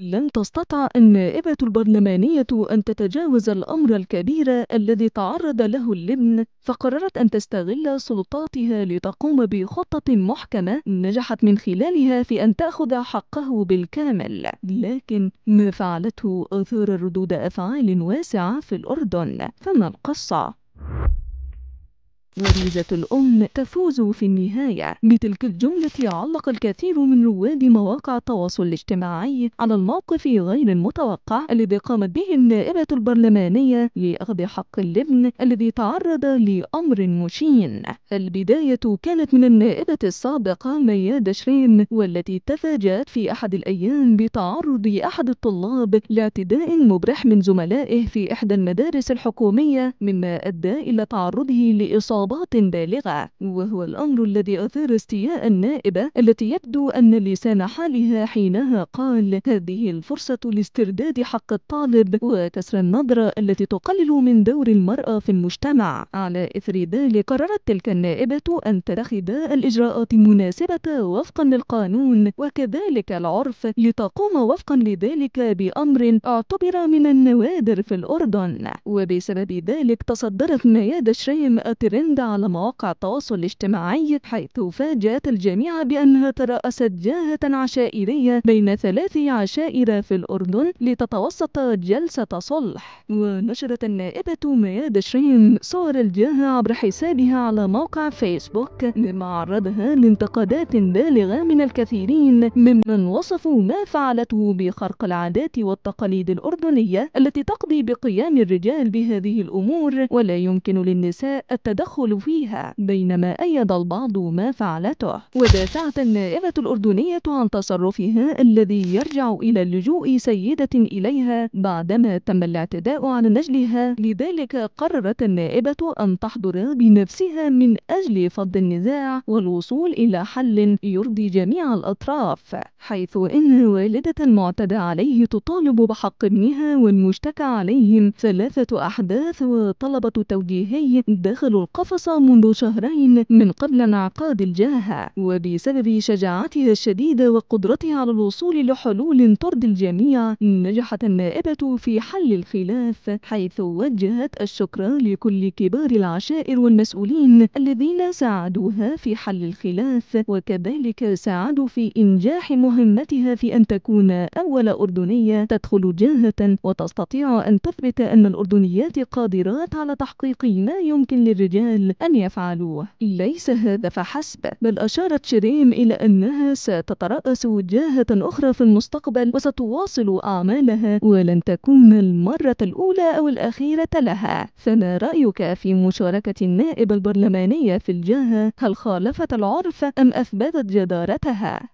لن تستطع النائبة البرلمانية أن تتجاوز الأمر الكبير الذي تعرض له اللبن فقررت أن تستغل سلطاتها لتقوم بخطة محكمة نجحت من خلالها في أن تأخذ حقه بالكامل لكن ما فعلته أثار ردود أفعال واسعة في الأردن فما القصة؟ غريزة الأم تفوز في النهاية بتلك الجملة علق الكثير من رواد مواقع التواصل الاجتماعي على الموقف غير المتوقع الذي قامت به النائبة البرلمانية لأخذ حق الابن الذي تعرض لأمر مشين البداية كانت من النائبة السابقة مياد شريم والتي تفاجأت في أحد الأيام بتعرض أحد الطلاب لاعتداء مبرح من زملائه في إحدى المدارس الحكومية مما أدى إلى تعرضه لإصابة إصابات بالغة وهو الأمر الذي أثار استياء النائبة التي يبدو أن لسان حالها حينها قال هذه الفرصة لاسترداد حق الطالب وكسر النظرة التي تقلل من دور المرأة في المجتمع على إثر ذلك قررت تلك النائبة أن تتخذ الإجراءات المناسبة وفقا للقانون وكذلك العرف لتقوم وفقا لذلك بأمر اعتبر من النوادر في الأردن وبسبب ذلك تصدرت ميادة شريم أترين العمدة على مواقع التواصل الاجتماعي حيث فاجأت الجميع بأنها ترأست جاهة عشائرية بين ثلاث عشائر في الأردن لتتوسط جلسة صلح ونشرت النائبة مياد شريم صور الجاهة عبر حسابها على موقع فيسبوك مما عرضها لانتقادات بالغة من الكثيرين ممن وصفوا ما فعلته بخرق العادات والتقاليد الأردنية التي تقضي بقيام الرجال بهذه الأمور ولا يمكن للنساء التدخل التدخل فيها بينما أيد البعض ما فعلته ودافعت النائبة الأردنية عن تصرفها الذي يرجع إلى اللجوء سيدة إليها بعدما تم الاعتداء على نجلها لذلك قررت النائبة أن تحضر بنفسها من أجل فض النزاع والوصول إلى حل يرضي جميع الأطراف حيث إن والدة المعتدى عليه تطالب بحق ابنها والمشتكى عليهم ثلاثة أحداث وطلبة توجيهي دخلوا القفص انتفص منذ شهرين من قبل انعقاد الجاهة وبسبب شجاعتها الشديدة وقدرتها على الوصول لحلول ترضي الجميع نجحت النائبة في حل الخلاف حيث وجهت الشكر لكل كبار العشائر والمسؤولين الذين ساعدوها في حل الخلاف وكذلك ساعدوا في إنجاح مهمتها في أن تكون أول أردنية تدخل جاهة وتستطيع أن تثبت أن الأردنيات قادرات على تحقيق ما يمكن للرجال يمكن أن يفعلوه ليس هذا فحسب بل أشارت شيرين إلى أنها ستترأس وجاهة أخرى في المستقبل وستواصل أعمالها ولن تكون المرة الأولى أو الأخيرة لها فما رأيك في مشاركة النائبة البرلمانية في الجاهة هل خالفت العرف أم أثبتت جدارتها؟